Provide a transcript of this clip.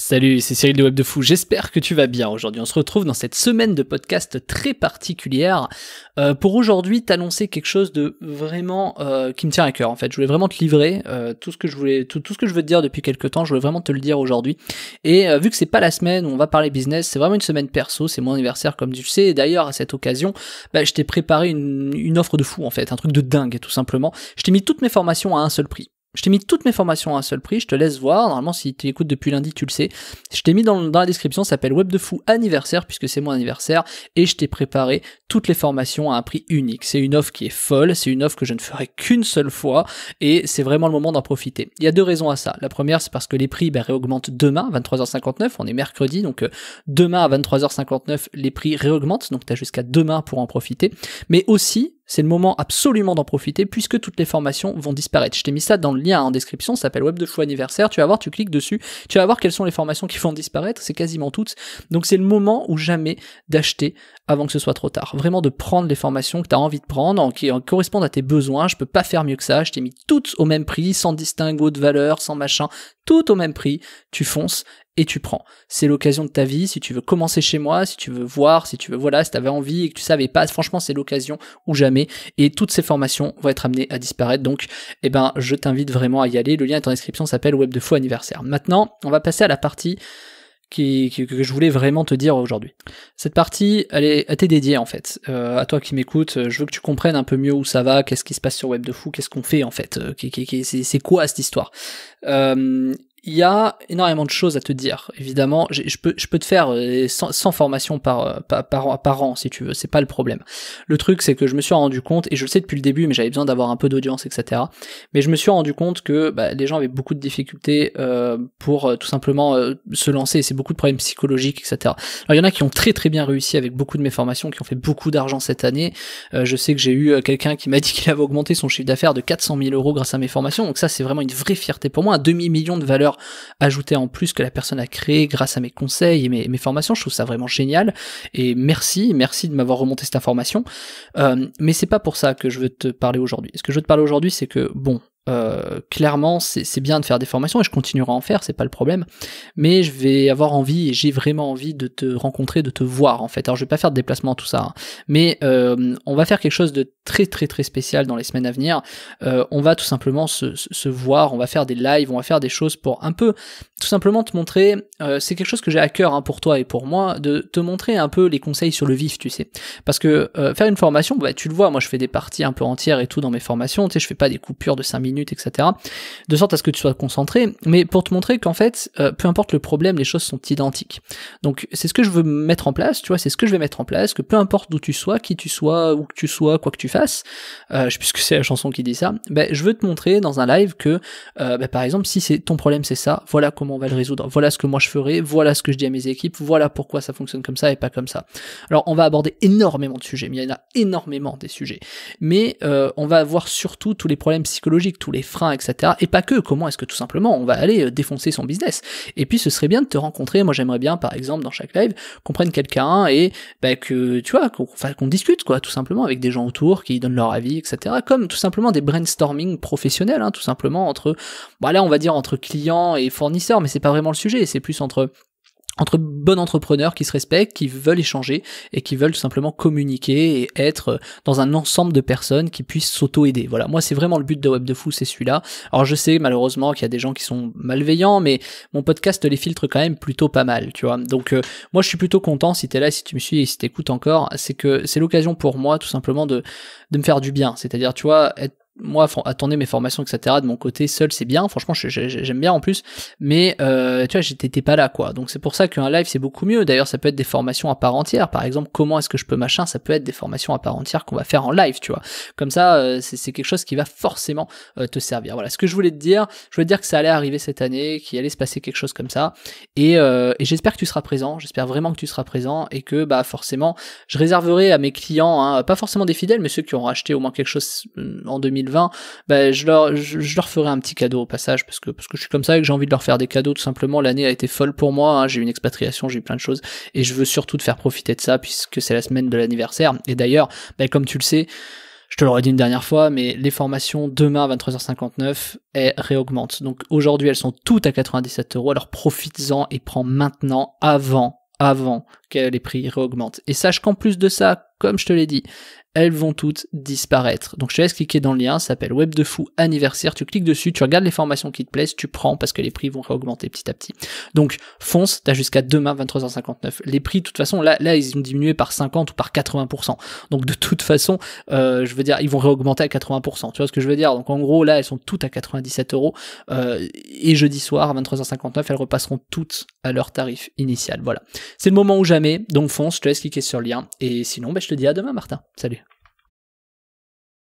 Salut, c'est Cyril de Web de Fou. J'espère que tu vas bien. Aujourd'hui, on se retrouve dans cette semaine de podcast très particulière. Euh, pour aujourd'hui, t'annoncer quelque chose de vraiment euh, qui me tient à cœur. En fait, je voulais vraiment te livrer euh, tout ce que je voulais, tout, tout, ce que je veux te dire depuis quelques temps. Je voulais vraiment te le dire aujourd'hui. Et vu que c'est pas la semaine où on va parler business, c'est vraiment une semaine perso. C'est mon anniversaire, comme tu le sais. Et d'ailleurs, à cette occasion, bah, je t'ai préparé une, une offre de fou en fait, un truc de dingue tout simplement. Je t'ai mis toutes mes formations à un seul prix. Je t'ai mis toutes mes formations à un seul prix, je te laisse voir. Normalement, si tu écoutes depuis lundi, tu le sais. Je t'ai mis dans, la description, ça s'appelle Web de Fou Anniversaire, puisque c'est mon anniversaire, et je t'ai préparé toutes les formations à un prix unique. C'est une offre qui est folle, c'est une offre que je ne ferai qu'une seule fois, et c'est vraiment le moment d'en profiter. Il y a deux raisons à ça. La première, c'est parce que les prix ben, réaugmentent demain, 23h59, on est mercredi, donc euh, demain à 23h59, les prix réaugmentent, donc t'as jusqu'à demain pour en profiter. Mais aussi, c'est le moment absolument d'en profiter puisque toutes les formations vont disparaître. Je t'ai mis ça dans le lien en description, ça s'appelle Web de choix anniversaire. Tu vas voir, tu cliques dessus, tu vas voir quelles sont les formations qui vont disparaître, c'est quasiment toutes. Donc c'est le moment ou jamais d'acheter avant que ce soit trop tard. Vraiment de prendre les formations que tu as envie de prendre, qui correspondent à tes besoins. Je peux pas faire mieux que ça. Je t'ai mis toutes au même prix, sans distinguo de valeur, sans machin. Tout au même prix. Tu fonces et tu prends. C'est l'occasion de ta vie. Si tu veux commencer chez moi, si tu veux voir, si tu veux, voilà, si avais envie et que tu savais pas, franchement, c'est l'occasion ou jamais. Et toutes ces formations vont être amenées à disparaître. Donc, eh ben, je t'invite vraiment à y aller. Le lien est en description, s'appelle Web de Faux Anniversaire. Maintenant, on va passer à la partie que je voulais vraiment te dire aujourd'hui. Cette partie, elle est à dédiée en fait. Euh, à toi qui m'écoutes, euh, je veux que tu comprennes un peu mieux où ça va, qu'est-ce qui se passe sur Web de Fou, qu'est-ce qu'on fait en fait, euh, c'est quoi cette histoire il y a énormément de choses à te dire. Évidemment, je peux, te faire 100, euh, formations par, euh, par, an, si tu veux, c'est pas le problème. Le truc, c'est que je me suis rendu compte, et je le sais depuis le début, mais j'avais besoin d'avoir un peu d'audience, etc. Mais je me suis rendu compte que bah, les gens avaient beaucoup de difficultés euh, pour tout simplement se lancer, c'est beaucoup de problèmes psychologiques, etc. Alors il y en a qui ont très très bien réussi avec beaucoup de mes formations, qui ont fait beaucoup d'argent cette année. je sais que j'ai eu quelqu'un qui m'a dit qu'il avait augmenté son chiffre d'affaires de 400 000 euros grâce à mes formations, donc ça c'est vraiment une vraie fierté pour moi, un demi-million de valeur Ajouter en plus que la personne a créé grâce à mes conseils et mes, formations. Je trouve ça vraiment génial. Et merci, merci de m'avoir remonté cette information. Euh, mais c'est pas pour ça que je veux te parler aujourd'hui. Ce que je veux te parler aujourd'hui, c'est que, bon, euh, clairement, c'est bien de faire des formations et je continuerai à en faire, c'est pas le problème. Mais je vais avoir envie, et j'ai vraiment envie de te rencontrer, de te voir en fait. Alors je vais pas faire de déplacement tout ça, hein. mais euh, on va faire quelque chose de très très très spécial dans les semaines à venir. Euh, on va tout simplement se, voir, on va faire des lives, on va faire des choses pour un peu, tout simplement te montrer. c'est quelque chose que j'ai à cœur hein, pour toi et pour moi de te montrer un peu les conseils sur le vif, tu sais. Parce que faire une formation, bah tu le vois, moi je fais des parties un peu entières et tout dans mes formations. Tu sais, je fais pas des coupures de 5 minutes etc. De sorte à ce que tu sois concentré, mais pour te montrer qu'en fait, euh, peu importe le problème, les choses sont identiques. Donc c'est ce que je veux mettre en place, tu vois, c'est ce que je vais mettre en place, que peu importe d'où tu sois, qui tu sois, où que tu sois, quoi que tu fasses, euh, puisque c'est la chanson qui dit ça, ben, je veux te montrer dans un live que, euh, ben, par exemple, si c'est ton problème c'est ça, voilà comment on va le résoudre, voilà ce que moi je ferai, voilà ce que je dis à mes équipes, voilà pourquoi ça fonctionne comme ça et pas comme ça. Alors on va aborder énormément de sujets, mais il y en a énormément des sujets. Mais euh, on va avoir surtout tous les problèmes psychologiques tous les freins, etc. Et pas que, comment est-ce que tout simplement on va aller euh, défoncer son business. Et puis ce serait bien de te rencontrer, moi j'aimerais bien par exemple dans chaque live qu'on prenne quelqu'un et bah, que tu vois, qu'on discute quoi, tout simplement avec des gens autour qui donnent leur avis, etc. Comme tout simplement des brainstorming professionnels, hein, tout simplement entre, bah là on va dire entre clients et fournisseurs, mais c'est pas vraiment le sujet, c'est plus entre entre bons entrepreneurs qui se respectent, qui veulent échanger et qui veulent tout simplement communiquer et être euh, dans un ensemble de personnes qui puissent s'auto-aider. Voilà, moi c'est vraiment le but de Web de Fou, c'est celui-là. Alors je sais malheureusement qu'il y a des gens qui sont malveillants, mais mon podcast les filtre quand même plutôt pas mal, tu vois. Donc euh, moi je suis plutôt content si t'es là, si tu me suis et si t'écoutes encore, c'est que c'est l'occasion pour moi tout simplement de, de me faire du bien. C'est-à-dire, tu vois, être moi attendez mes formations etc de mon côté seul c'est bien franchement j'aime bien en plus mais euh, tu vois j'étais pas là quoi donc c'est pour ça qu'un live c'est beaucoup mieux d'ailleurs ça peut être des formations à part entière par exemple comment est-ce que je peux machin ça peut être des formations à part entière qu'on va faire en live tu vois comme ça euh, c'est quelque chose qui va forcément euh, te servir voilà ce que je voulais te dire je voulais te dire que ça allait arriver cette année qu'il allait se passer quelque chose comme ça et, et j'espère que tu seras présent j'espère vraiment que tu seras présent et que bah forcément je réserverai à mes clients hein, pas forcément des fidèles mais ceux qui ont racheté au moins quelque chose mm, en 2000 2020, bah, je, leur, je, leur ferai un petit cadeau au passage parce que, parce que je suis comme ça et que j'ai envie de leur faire des cadeaux tout simplement. L'année a été folle pour moi, hein. j'ai eu une expatriation, j'ai eu plein de choses et je veux surtout te faire profiter de ça puisque c'est la semaine de l'anniversaire. Et d'ailleurs, bah, comme tu le sais, je te l'aurais dit une dernière fois, mais les formations demain à 23h59, réaugmentent. Donc aujourd'hui, elles sont toutes à 97 euros. Alors profites-en et prends maintenant avant, avant que les prix réaugmentent. Et sache qu'en plus de ça, comme je te l'ai dit, elles vont toutes disparaître. Donc je te laisse cliquer dans le lien, ça s'appelle Web de fou anniversaire, tu cliques dessus, tu regardes les formations qui te plaisent, tu prends parce que les prix vont réaugmenter petit à petit. Donc fonce, as jusqu'à demain 23h59. Les prix, de toute façon, là, là ils ont diminué par 50 ou par 80%. Donc de toute façon, euh, je veux dire, ils vont réaugmenter à 80%. Tu vois ce que je veux dire Donc en gros, là, elles sont toutes à 97 euros euh, et jeudi soir à 23h59, elles repasseront toutes à leur tarif initial. Voilà. C'est le moment ou jamais, donc fonce, je te laisse cliquer sur le lien et sinon, bah, je te dis à demain, Martin. Salut.